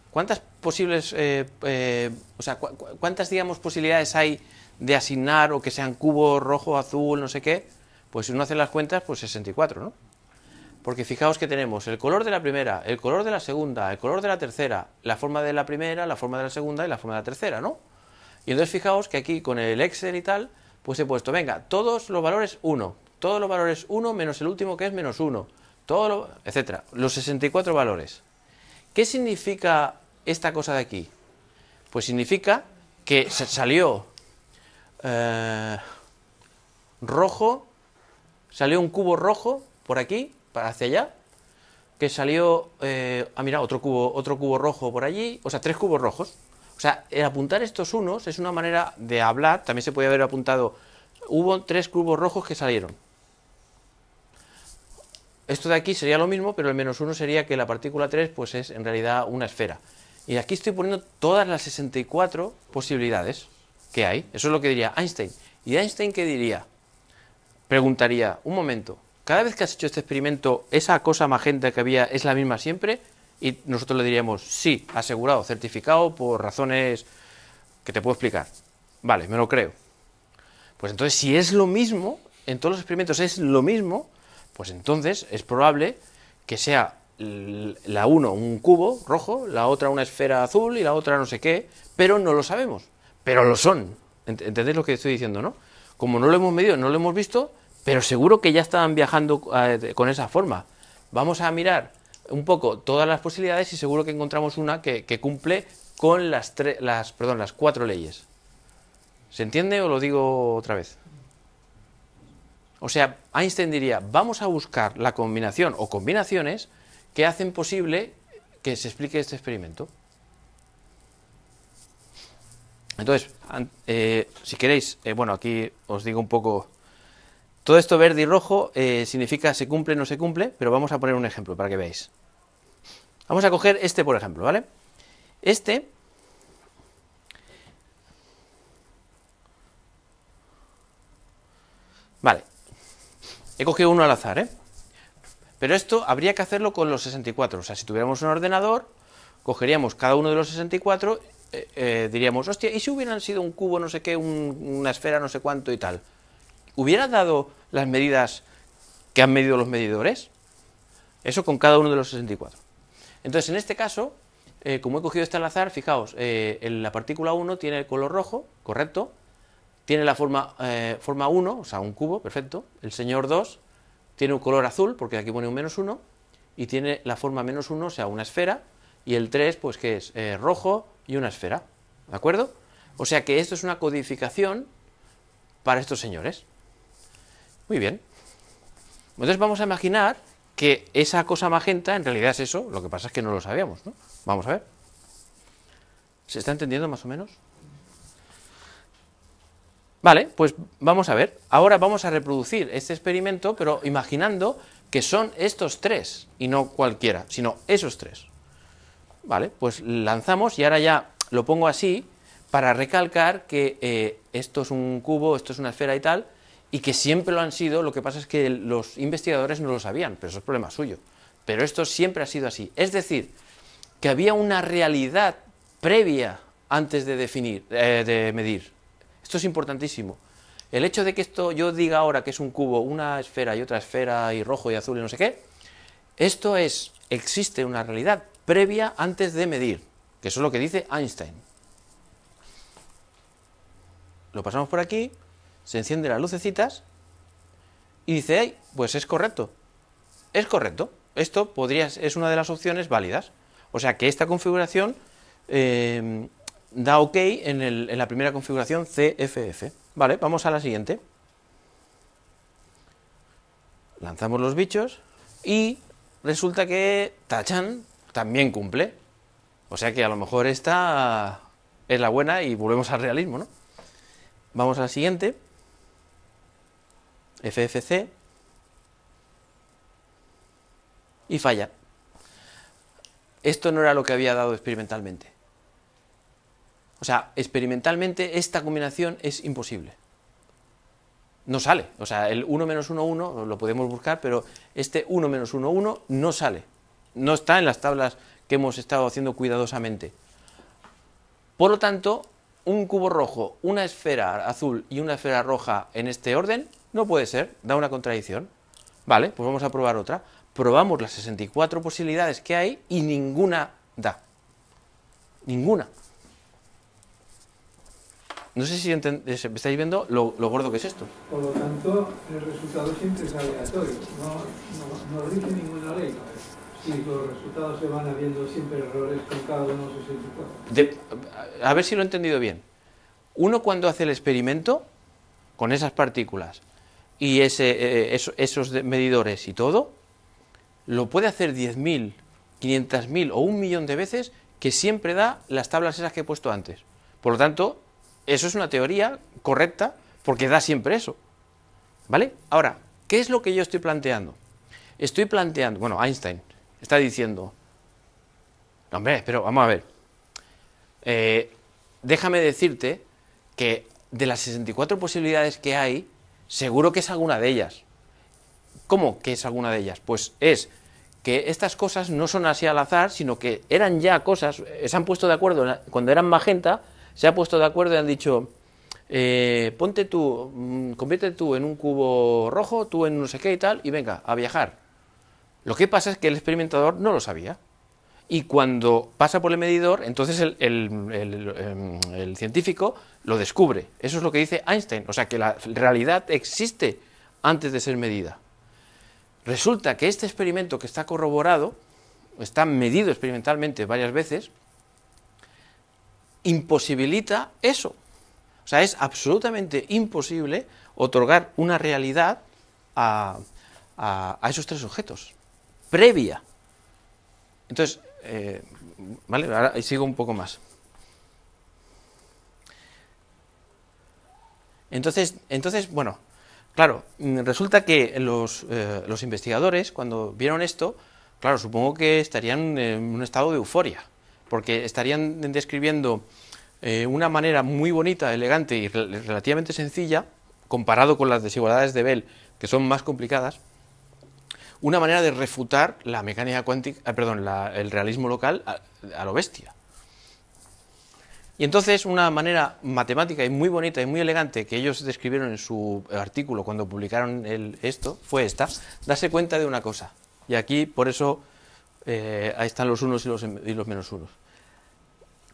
¿Cuántas posibles, eh, eh, o sea, cuántas, digamos, posibilidades hay de asignar o que sean cubo, rojo, azul, no sé qué? Pues si uno hace las cuentas, pues 64, ¿no? Porque fijaos que tenemos el color de la primera, el color de la segunda, el color de la tercera, la forma de la primera, la forma de la segunda y la forma de la tercera, ¿no? Y entonces fijaos que aquí con el Excel y tal, pues he puesto, venga, todos los valores 1 todos los valores 1 menos el último que es menos 1, todo etcétera, los 64 valores. ¿Qué significa esta cosa de aquí? Pues significa que salió eh, rojo, salió un cubo rojo por aquí, para hacia allá, que salió, eh, ah, mira, otro cubo, otro cubo rojo por allí, o sea, tres cubos rojos. O sea, apuntar estos unos es una manera de hablar, también se puede haber apuntado, hubo tres cubos rojos que salieron. Esto de aquí sería lo mismo, pero el menos uno sería que la partícula 3 pues es en realidad una esfera. Y aquí estoy poniendo todas las 64 posibilidades que hay. Eso es lo que diría Einstein. ¿Y Einstein qué diría? Preguntaría, un momento, cada vez que has hecho este experimento, esa cosa magenta que había es la misma siempre? Y nosotros le diríamos, sí, asegurado, certificado por razones que te puedo explicar. Vale, me lo creo. Pues entonces, si es lo mismo, en todos los experimentos es lo mismo, pues entonces es probable que sea la uno un cubo rojo, la otra una esfera azul y la otra no sé qué, pero no lo sabemos, pero lo son. ¿Entendéis lo que estoy diciendo, no? Como no lo hemos medido, no lo hemos visto, pero seguro que ya estaban viajando ah, con esa forma. Vamos a mirar un poco todas las posibilidades y seguro que encontramos una que, cumple con las, las, perdón, las cuatro leyes. ¿Se entiende o lo digo otra vez? O sea, Einstein diría, vamos a buscar la combinación o combinaciones que hacen posible que se explique este experimento. Entonces, eh, si queréis, eh, bueno, aquí os digo un poco... Todo esto verde y rojo eh, significa se cumple, o no se cumple, pero vamos a poner un ejemplo para que veáis. Vamos a coger este, por ejemplo, ¿vale? Este... Vale, He cogido uno al azar, ¿eh? Pero esto habría que hacerlo con los 64. O sea, si tuviéramos un ordenador, cogeríamos cada uno de los 64, eh, eh, diríamos, hostia, ¿y si hubieran sido un cubo, no sé qué, una esfera, no sé cuánto y tal? ¿Hubiera dado las medidas que han medido los medidores? Eso con cada uno de los 64. Entonces, en este caso, eh, como he cogido este al azar, fijaos, la partícula 1 tiene el color rojo, correcto, tiene la forma, eh, forma 1, o sea, un cubo, perfecto. El señor 2 tiene un color azul, porque aquí pone un menos 1, y tiene la forma menos 1, o sea, una esfera, y el 3, pues que es eh, rojo y una esfera, ¿de acuerdo? O sea que esto es una codificación para estos señores. Muy bien. Entonces vamos a imaginar que esa cosa magenta en realidad es eso, lo que pasa es que no lo sabíamos, ¿no? Vamos a ver. ¿Se está entendiendo más o menos? Vale, pues vamos a ver. Ahora vamos a reproducir este experimento, pero imaginando que son estos tres, y no cualquiera, sino esos tres. Vale, pues lanzamos y ahora ya lo pongo así para recalcar que eh, esto es un cubo, esto es una esfera y tal, y que siempre lo han sido, lo que pasa es que los investigadores no lo sabían, pero eso es problema suyo. Pero esto siempre ha sido así. Es decir, que había una realidad previa antes de definir, eh, de medir. Esto es importantísimo. El hecho de que esto yo diga ahora que es un cubo, una esfera y otra esfera y rojo y azul y no sé qué, esto es, existe una realidad previa antes de medir, que eso es lo que dice Einstein. Lo pasamos por aquí, se encienden las lucecitas y dice, ay pues es correcto, es correcto, esto podría, es una de las opciones válidas. O sea que esta configuración eh, da OK en, la primera configuración CFF. Vale, vamos a la siguiente. Lanzamos los bichos y resulta que Tachan también cumple. O sea que a lo mejor esta es la buena y volvemos al realismo, ¿no? Vamos a la siguiente. FFC. Y falla. Esto no era lo que había dado experimentalmente. O sea, experimentalmente esta combinación es imposible. No sale. O sea, el 1 menos 1, 1 lo podemos buscar, pero este 1 menos 1, 1 no sale. No está en las tablas que hemos estado haciendo cuidadosamente. Por lo tanto, un cubo rojo, una esfera azul y una esfera roja en este orden no puede ser, da una contradicción. Vale, pues vamos a probar otra. Probamos las 64 posibilidades que hay y ninguna da. Ninguna. No sé si eh, estáis viendo lo, gordo que es esto. Por lo tanto, el resultado siempre es aleatorio, no, no, no rige ninguna ley. Si los resultados se van habiendo siempre errores con cada uno de sus de, A ver si lo he entendido bien. Uno cuando hace el experimento con esas partículas y ese, eh, eh, esos, esos medidores y todo, lo puede hacer 10.000, 500.000 o un millón de veces que siempre da las tablas esas que he puesto antes. Por lo tanto, eso es una teoría correcta porque da siempre eso. ¿Vale? Ahora, ¿qué es lo que yo estoy planteando? Estoy planteando, bueno, Einstein está diciendo, hombre, pero vamos a ver, eh, déjame decirte que de las 64 posibilidades que hay, seguro que es alguna de ellas. ¿Cómo que es alguna de ellas? Pues es que estas cosas no son así al azar, sino que eran ya cosas, eh, se han puesto de acuerdo cuando eran magenta, se ha puesto de acuerdo y han dicho, eh, ponte tú, mm, convierte tú en un cubo rojo, tú en no sé qué y tal, y venga, a viajar. Lo que pasa es que el experimentador no lo sabía. Y cuando pasa por el medidor, entonces el, el em, científico lo descubre. Eso es lo que dice Einstein. O sea que la realidad existe antes de ser medida. Resulta que este experimento que está corroborado, está medido experimentalmente varias veces, imposibilita eso. O sea, es absolutamente imposible otorgar una realidad a, esos tres objetos, previa. Entonces, eh, ¿vale? Ahora sigo un poco más. Entonces, entonces bueno, claro, mm, resulta que los, eh, los investigadores, cuando vieron esto, claro, supongo que estarían en un estado de euforia porque estarían describiendo eh, una manera muy bonita, elegante y relativamente sencilla, comparado con las desigualdades de Bell, que son más complicadas, una manera de refutar la mecánica cuántica, eh, perdón, el realismo local a, lo bestia. Y entonces una manera matemática y muy bonita y muy elegante que ellos describieron en su artículo cuando publicaron esto fue esta, darse cuenta de una cosa. Y aquí por eso eh, ahí están los unos y los menos unos.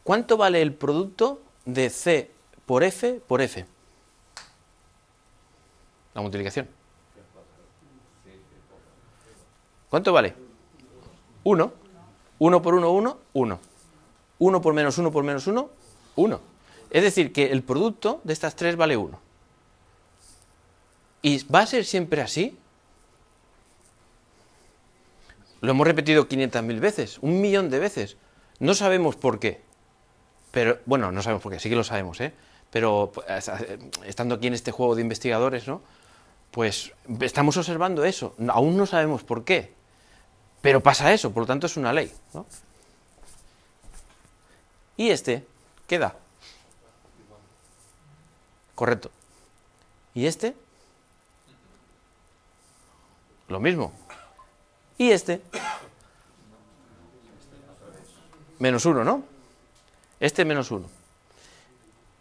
¿Cuánto vale el producto de C por F por F? La multiplicación. ¿Cuánto vale? 1. 1 por 1, 1, 1. 1 por menos 1 por menos 1, 1. Es decir, que el producto de estas tres vale 1. ¿Y va a ser siempre así? Lo hemos repetido 500.000 veces, un millón de veces. No sabemos por qué. Pero, bueno, no sabemos por qué, sí que lo sabemos, ¿eh? Pero pues, estando aquí en este juego de investigadores, ¿no? Pues estamos observando eso. Aún no sabemos por qué. Pero pasa eso, por lo tanto es una ley. ¿no? Y este queda. Correcto. ¿Y este? Lo mismo. ¿Y este? Menos uno, ¿no? Este menos 1.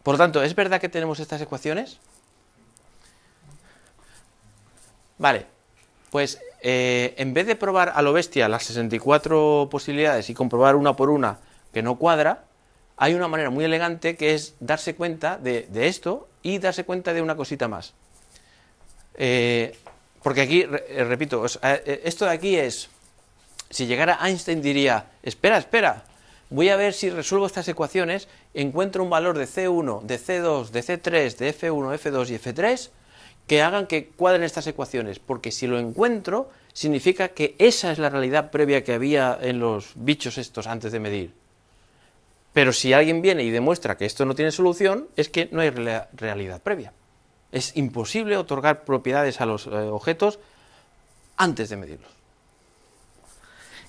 Por lo tanto, ¿es verdad que tenemos estas ecuaciones? Vale, pues eh, en vez de probar a lo bestia las 64 posibilidades y comprobar una por una que no cuadra, hay una manera muy elegante que es darse cuenta de, esto y darse cuenta de una cosita más. Eh, porque aquí, eh, repito, esto de aquí es, si llegara Einstein diría, espera, espera, voy a ver si resuelvo estas ecuaciones, encuentro un valor de C1, de C2, de C3, de F1, F2 y F3 que hagan que cuadren estas ecuaciones, porque si lo encuentro, significa que esa es la realidad previa que había en los bichos estos antes de medir. Pero si alguien viene y demuestra que esto no tiene solución, es que no hay realidad previa. Es imposible otorgar propiedades a los eh, objetos antes de medirlos.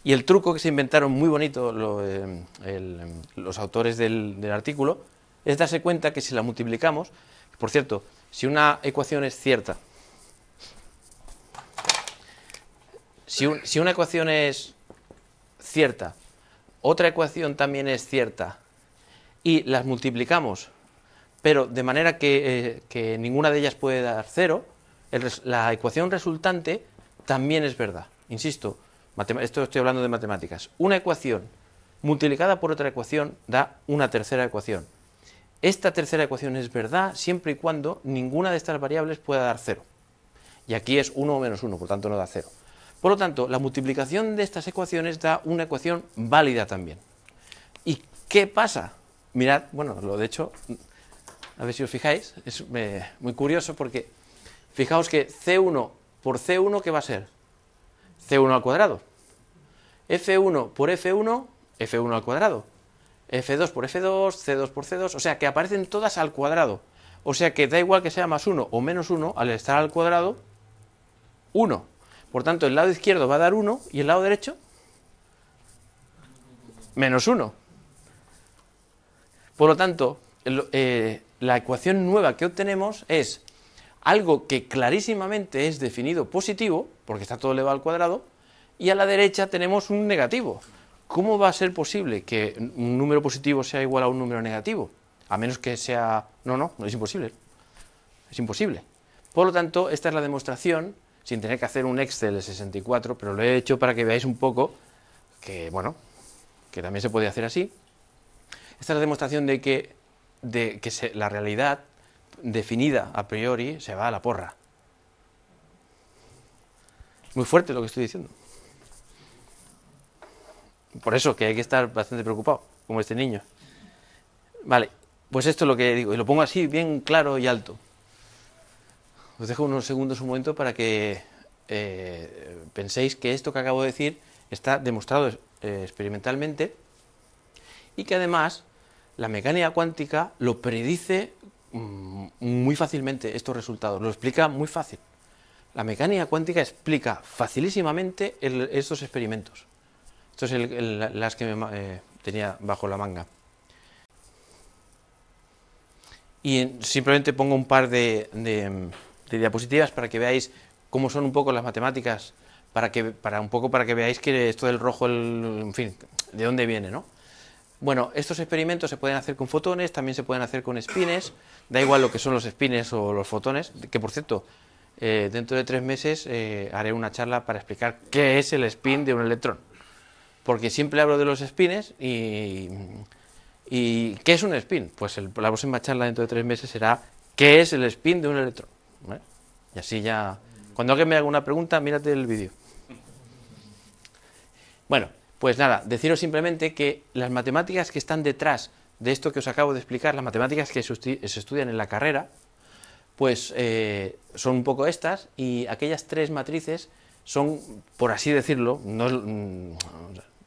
Y el truco que se inventaron muy bonito em, em, los autores del, artículo es darse cuenta que si la multiplicamos, por cierto, si una ecuación es cierta, si, una ecuación es cierta, otra ecuación también es cierta, y las multiplicamos, pero de manera que, eh, ninguna de ellas puede dar cero, la ecuación resultante también es verdad. Insisto, esto estoy hablando de matemáticas, una ecuación multiplicada por otra ecuación da una tercera ecuación. Esta tercera ecuación es verdad siempre y cuando ninguna de estas variables pueda dar cero. Y aquí es 1 menos 1, por lo tanto no da cero. Por lo tanto, la multiplicación de estas ecuaciones da una ecuación válida también. ¿Y qué pasa? Mirad, bueno, lo de hecho, a ver si os fijáis, es eh, muy curioso porque fijaos que C1 por C1, ¿qué va a ser? c1 al cuadrado. f1 por f1, f1 al cuadrado. f2 por f2, c2 por c2, o sea que aparecen todas al cuadrado. O sea que da igual que sea más 1 o menos 1, al estar al cuadrado, 1. Por tanto, el lado izquierdo va a dar 1 y el lado derecho, menos 1. Por lo tanto, eh, la ecuación nueva que obtenemos es algo que clarísimamente es definido positivo, porque está todo elevado al cuadrado, y a la derecha tenemos un negativo. ¿Cómo va a ser posible que un número positivo sea igual a un número negativo? A menos que sea... No, no, no es imposible. Es imposible. Por lo tanto, esta es la demostración, sin tener que hacer un Excel de 64, pero lo he hecho para que veáis un poco que, bueno, que también se puede hacer así. Esta es la demostración de que, de que la realidad definida a priori se va a la porra. Muy fuerte lo que estoy diciendo. Por eso que hay que estar bastante preocupado, como este niño. Vale, pues esto es lo que digo, y lo pongo así, bien claro y alto. Os dejo unos segundos, un momento, para que eh, penséis que esto que acabo de decir está demostrado eh, experimentalmente y que además la mecánica cuántica lo predice mm, muy fácilmente estos resultados, lo explica muy fácil. La mecánica cuántica explica facilísimamente estos experimentos. Estos es las que eh, tenía bajo la manga. Y simplemente pongo un par de, diapositivas para que veáis cómo son un poco las matemáticas, para que para un poco para que veáis que esto del rojo, en fin, de dónde viene, ¿no? Bueno, estos experimentos se pueden hacer con fotones, también se pueden hacer con espines, da igual lo que son los espines o los fotones, que por cierto, eh, dentro de tres meses eh, haré una charla para explicar qué es el spin de un electrón. Porque siempre hablo de los spins y, ¿qué es un spin? Pues la próxima charla dentro de tres meses será ¿qué es el spin de un electrón? Y así ya... Cuando alguien me haga una pregunta, mírate el vídeo. Bueno, pues nada, deciros simplemente que las matemáticas que están detrás de esto que os acabo de explicar, las matemáticas que se estudian en la carrera, pues eh, son un poco estas y aquellas tres matrices son, por así decirlo, no, mm,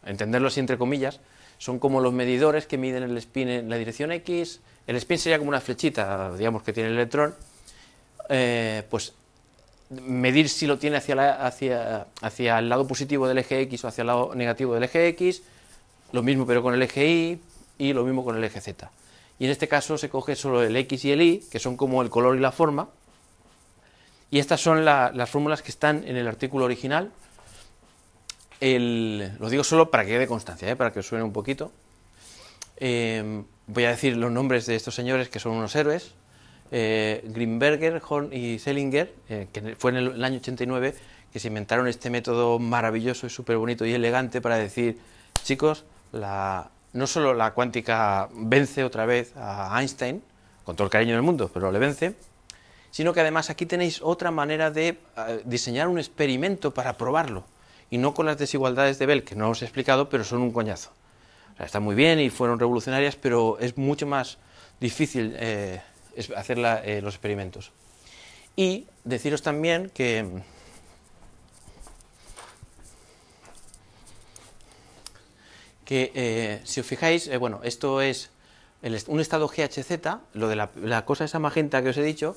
entenderlo así entre comillas, son como los medidores que miden el spin en la dirección X, el spin sería como una flechita, digamos, que tiene el electrón, eh, pues medir si lo tiene hacia, hacia, hacia el lado positivo del eje X o hacia el lado negativo del eje X, lo mismo pero con el eje Y y lo mismo con el eje Z y en este caso se coge solo el X y el Y, que son como el color y la forma, y estas son las fórmulas que están en el artículo original. lo digo solo para que quede constancia, ¿eh? para que suene un poquito. Em, voy a decir los nombres de estos señores que son unos héroes. Eh, Grimberger, Horn y Selinger, eh, que fue en el, el, año 89 que se inventaron este método maravilloso y súper bonito y elegante para decir, chicos, la, no solo la cuántica vence otra vez a Einstein, con todo el cariño del mundo, pero le vence, sino que además aquí tenéis otra manera de eh, diseñar un experimento para probarlo, y no con las desigualdades de Bell, que no os he explicado, pero son un coñazo. está muy bien y fueron revolucionarias, pero es mucho más difícil eh, hacer eh, los experimentos. Y deciros también que que eh, si os fijáis, eh, bueno, esto es un estado GHZ, lo de la, cosa esa magenta que os he dicho,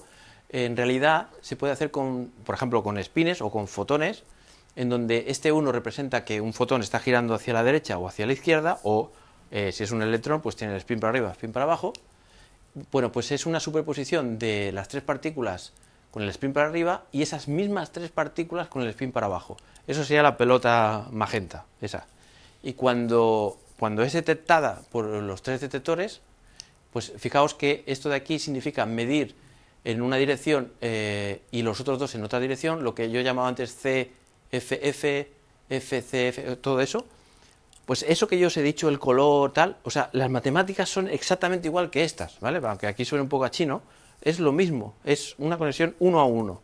en realidad se puede hacer con, por ejemplo, con espines o con fotones, en donde este 1 representa que un fotón está girando hacia la derecha o hacia la izquierda, o eh, si es un electrón, pues tiene el spin para arriba, el spin para abajo. Bueno, pues es una superposición de las tres partículas con el spin para arriba y esas mismas tres partículas con el spin para abajo. Eso sería la pelota magenta, esa y cuando, cuando es detectada por los tres detectores, pues fijaos que esto de aquí significa medir en una dirección eh, y los otros dos en otra dirección, lo que yo he llamaba antes CFF, FCF, todo eso, pues eso que yo os he dicho, el color, tal, o sea, las matemáticas son exactamente igual que estas, ¿vale? Aunque aquí suene un poco a chino, es lo mismo, es una conexión uno a uno.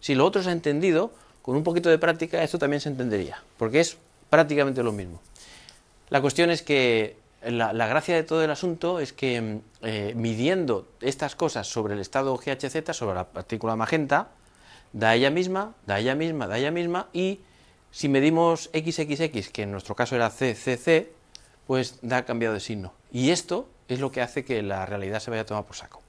Si lo otro se ha entendido, con un poquito de práctica esto también se entendería, porque es prácticamente lo mismo. La cuestión es que la, gracia de todo el asunto es que mm, eh, midiendo estas cosas sobre el estado GHZ, sobre la partícula magenta, da ella misma, da ella misma, da ella misma, y si medimos XXX, que en nuestro caso era CCC, pues da cambiado de signo. Y esto es lo que hace que la realidad se vaya a tomar por saco.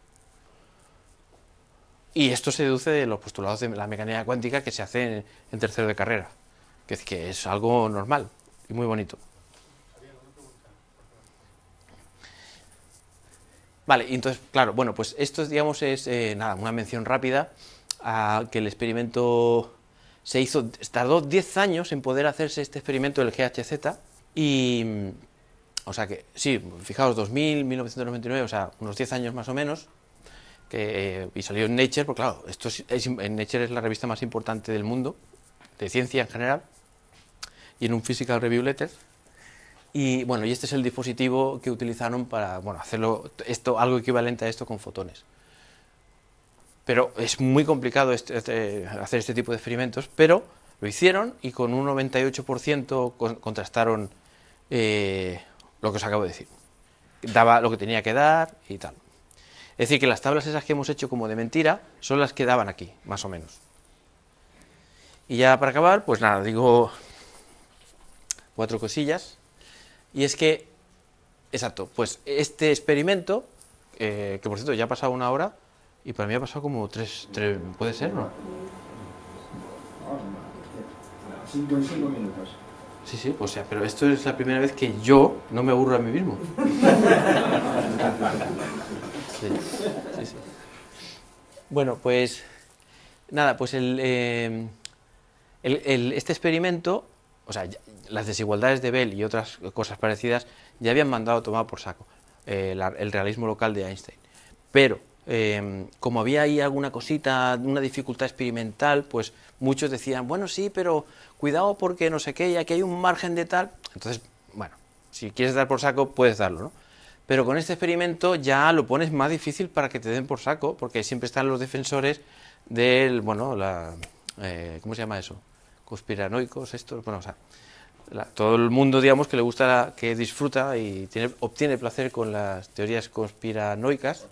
Y esto se deduce de los postulados de la mecánica cuántica que se hacen en, tercero de carrera, que es algo normal y muy bonito. Vale, entonces, claro, bueno, pues esto, digamos, es eh, nada, una mención rápida a que el experimento se hizo, tardó 10 años en poder hacerse este experimento del GHZ y, o sea que, sí, fijaos, 2000, 1999, o sea, unos 10 años más o menos, que, eh, y salió en Nature, porque claro, esto es, en Nature es la revista más importante del mundo, de ciencia en general, y en un Physical Review Letter, y bueno, y este es el dispositivo que utilizaron para bueno, hacerlo esto, algo equivalente a esto con fotones. Pero es muy complicado este, este, hacer este tipo de experimentos, pero lo hicieron y con un 98% contrastaron eh, lo que os acabo de decir. Daba lo que tenía que dar y tal. Es decir, que las tablas esas que hemos hecho como de mentira son las que daban aquí, más o menos. Y ya para acabar, pues nada, digo cuatro cosillas. Y es que, exacto, pues este experimento, eh, que por cierto ya ha pasado una hora, y para mí ha pasado como tres, tres ¿puede ser, no? Cinco minutos. Sí, sí, o sea, pero esto es la primera vez que yo no me aburro a mí mismo. Bueno, pues nada, pues el, eh, este experimento o sea, las desigualdades de Bell y otras cosas parecidas ya habían mandado tomar por saco eh, el realismo local de Einstein. Pero em, como había ahí alguna cosita, una dificultad experimental, pues muchos decían, bueno, sí, pero cuidado porque no sé qué, ya aquí hay un margen de tal. Entonces, bueno, si quieres dar por saco, puedes darlo, ¿no? Pero con este experimento ya lo pones más difícil para que te den por saco, porque siempre están los defensores del, bueno, la, eh, ¿cómo se llama eso? conspiranoicos, esto, bueno, o sea, todo el mundo, digamos, que le gusta, que disfruta y tiene, obtiene placer con las teorías conspiranoicas,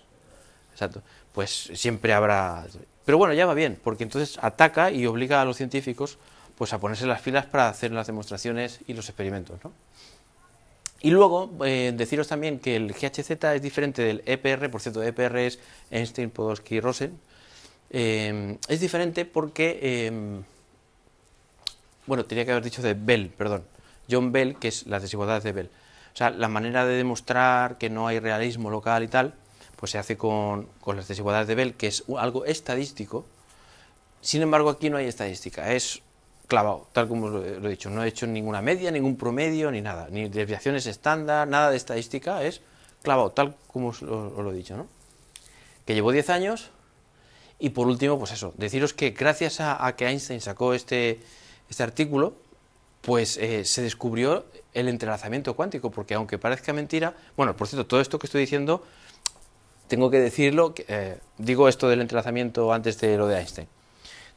exacto, pues siempre habrá... Pero bueno, ya va bien, porque entonces ataca y obliga a los científicos pues a ponerse las filas para hacer las demostraciones y los experimentos, ¿no? Y luego, eh, deciros también que el GHZ es diferente del EPR, por cierto, EPR es Einstein, Podolsky, Rosen, eh, es diferente porque... Eh, bueno, tenía que haber dicho de Bell, perdón, John Bell, que es las desigualdades de Bell. O sea, la manera de demostrar que no hay realismo local y tal, pues se hace con, las desigualdades de Bell, que es algo estadístico. Sin embargo, aquí no hay estadística, es clavado, tal como lo, he dicho. No he hecho ninguna media, ningún promedio, ni nada, ni desviaciones estándar, nada de estadística, es clavado, tal como os lo, he dicho, ¿no? Que llevó 10 años y por último, pues eso, deciros que gracias a que Einstein sacó este, este artículo, pues eh, se descubrió el entrelazamiento cuántico, porque aunque parezca mentira, bueno, por cierto, todo esto que estoy diciendo, tengo que decirlo, eh, digo esto del entrelazamiento antes de lo de Einstein.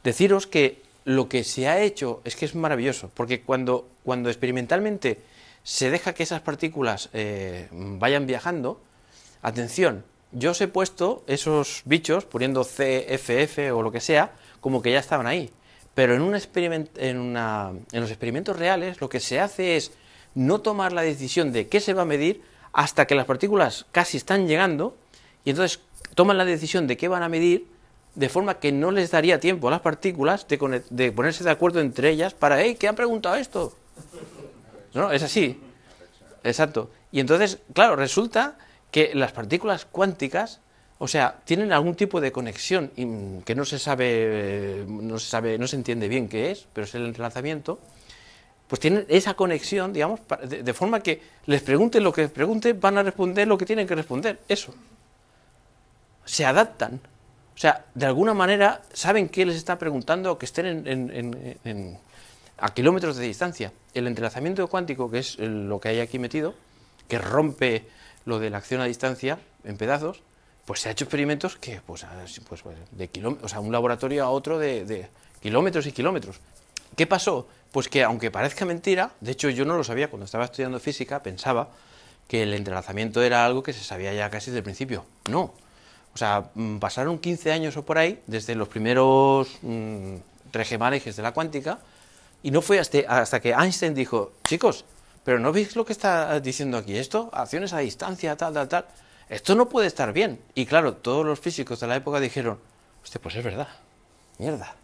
Deciros que lo que se ha hecho es que es maravilloso, porque cuando, cuando experimentalmente se deja que esas partículas eh, vayan viajando, atención, yo os he puesto esos bichos poniendo CFF o lo que sea, como que ya estaban ahí. Pero en, un en los experimentos reales lo que se hace es no tomar la decisión de qué se va a medir hasta que las partículas casi están llegando y entonces toman la decisión de qué van a medir de forma que no les daría tiempo a las partículas de, ponerse de acuerdo entre ellas para, hey, ¿qué han preguntado esto? No, es así. Exacto. Y entonces, claro, resulta que las partículas cuánticas o sea, tienen algún tipo de conexión mm, que no se sabe, no se sabe, no se entiende bien qué es, pero es el entrelazamiento. Pues tienen esa conexión, digamos, de forma que les pregunten lo que les pregunten, van a responder lo que tienen que responder. Eso. Se adaptan. O sea, de alguna manera saben qué les está preguntando, que estén a kilómetros de distancia. El entrelazamiento cuántico, que es lo que hay aquí metido, que rompe lo de la acción a distancia en pedazos, pues se ha hecho experimentos que, pues, pues, pues de kilómetros, o sea, un laboratorio a otro de, kilómetros y kilómetros. ¿Qué pasó? Pues que aunque parezca mentira, de hecho yo no lo sabía cuando estaba estudiando física, pensaba que el entrelazamiento era algo que se sabía ya casi desde el principio. No. O sea, mm, pasaron 15 años o por ahí desde los primeros mmm, de la cuántica y no fue hasta, hasta que Einstein dijo, chicos, pero ¿no veis lo que está diciendo aquí esto? Acciones a distancia, tal, tal, tal esto no puede estar bien. Y claro, todos los físicos de la época dijeron, usted pues es verdad, mierda.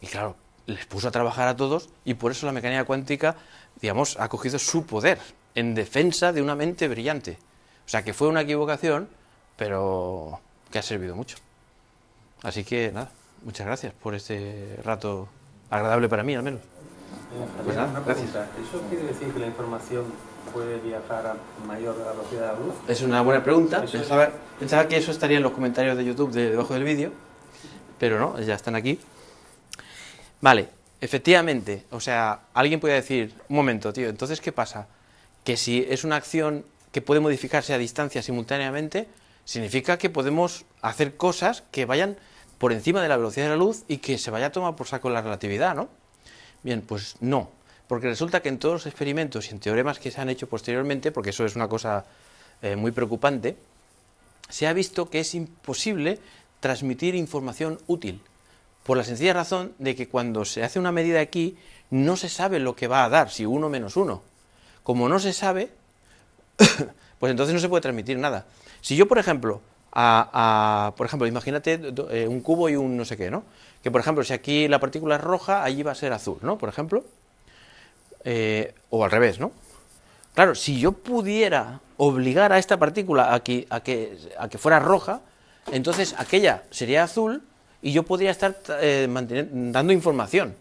Y claro, les puso a trabajar a todos y por eso la mecánica cuántica, digamos, ha cogido su poder en defensa de una mente brillante. O sea que fue una equivocación, pero que ha servido mucho. Así que nada, muchas gracias por este rato agradable para mí al menos. Eh, pues ¿Eso quiere decir la información puede viajar a mayor velocidad de la luz? Es una buena pregunta. Pensaba, que eso estaría en los comentarios de YouTube debajo del vídeo, pero no, ya están aquí. Vale, efectivamente, o sea, alguien puede decir, un momento, tío, entonces, ¿qué pasa? Que si es una acción que puede modificarse a distancia simultáneamente, significa que podemos hacer cosas que vayan por encima de la velocidad de la luz y que se vaya a tomar por saco la relatividad, ¿no? Bien, pues no, porque resulta que en todos los experimentos y en teoremas que se han hecho posteriormente, porque eso es una cosa eh, muy preocupante, se ha visto que es imposible transmitir información útil, por la sencilla razón de que cuando se hace una medida aquí no se sabe lo que va a dar, si uno menos uno. Como no se sabe, pues entonces no se puede transmitir nada. Si yo, por ejemplo, por ejemplo, imagínate eh, un cubo y un no sé qué, ¿no? Que por ejemplo, si aquí la partícula es roja, allí va a ser azul, ¿no? Por ejemplo, eh, o al revés, ¿no? Claro, si yo pudiera obligar a esta partícula aquí a que, fuera roja, entonces aquella sería azul y yo podría estar eh, dando información.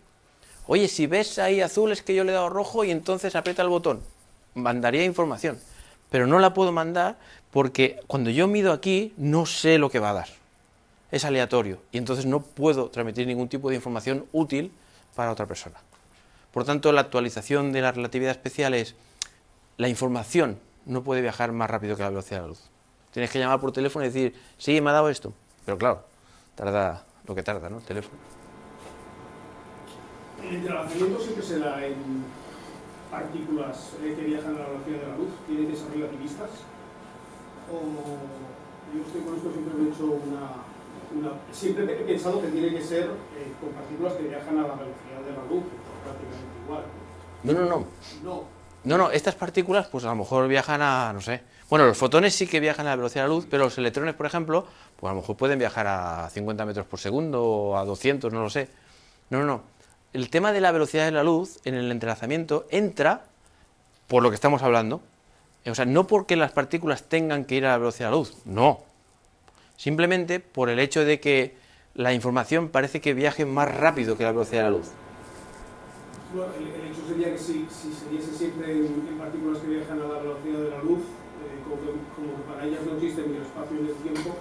Oye, si ves ahí azul es que yo le he dado rojo y entonces aprieta el botón. Mandaría información. Pero no la puedo mandar porque cuando yo mido aquí no sé lo que va a dar. Es aleatorio y entonces no puedo transmitir ningún tipo de información útil para otra persona. Por tanto, la actualización de la relatividad especial es la información no puede viajar más rápido que la velocidad de la luz. Tienes que llamar por teléfono y decir, sí, me ha dado esto. Pero claro, tarda lo que tarda, ¿no? El teléfono. El tratamiento siempre se da en partículas eh, que viajan a la velocidad de la luz. ¿Tiene que activistas? O yo estoy con esto siempre he hecho una siempre he pensado que tiene que ser eh, con partículas que viajan a la velocidad de la luz, no, no, no. No. No, no, estas partículas pues a lo mejor viajan a, no sé, bueno, los fotones sí que viajan a la velocidad de la luz, pero los electrones, por ejemplo, pues a lo mejor pueden viajar a 50 metros por segundo o a 200, no lo sé. No, no, no. El tema de la velocidad de la luz en el entrelazamiento entra por lo que estamos hablando. O sea, no porque las partículas tengan que ir a la velocidad de la luz, no. Simplemente por el hecho de que la información parece que viaje más rápido que la velocidad de la luz el, hecho sería que si, si se diese siempre en, partículas que viajan a la velocidad de la luz, eh, como, que, para ellas no existe ni el espacio ni el tiempo.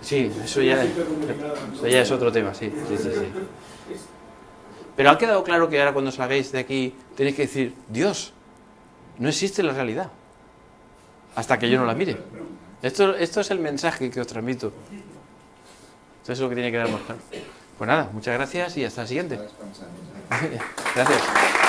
Sí, eso ya, eso ya es otro tema, sí, sí, sí, Pero ha quedado claro que ahora cuando salgáis de aquí tenéis que decir, Dios, no existe la realidad, hasta que yo no la mire. Esto, esto es el mensaje que os transmito. Eso es lo que tiene que dar Pues nada, muchas gracias y hasta la siguiente. Gracias.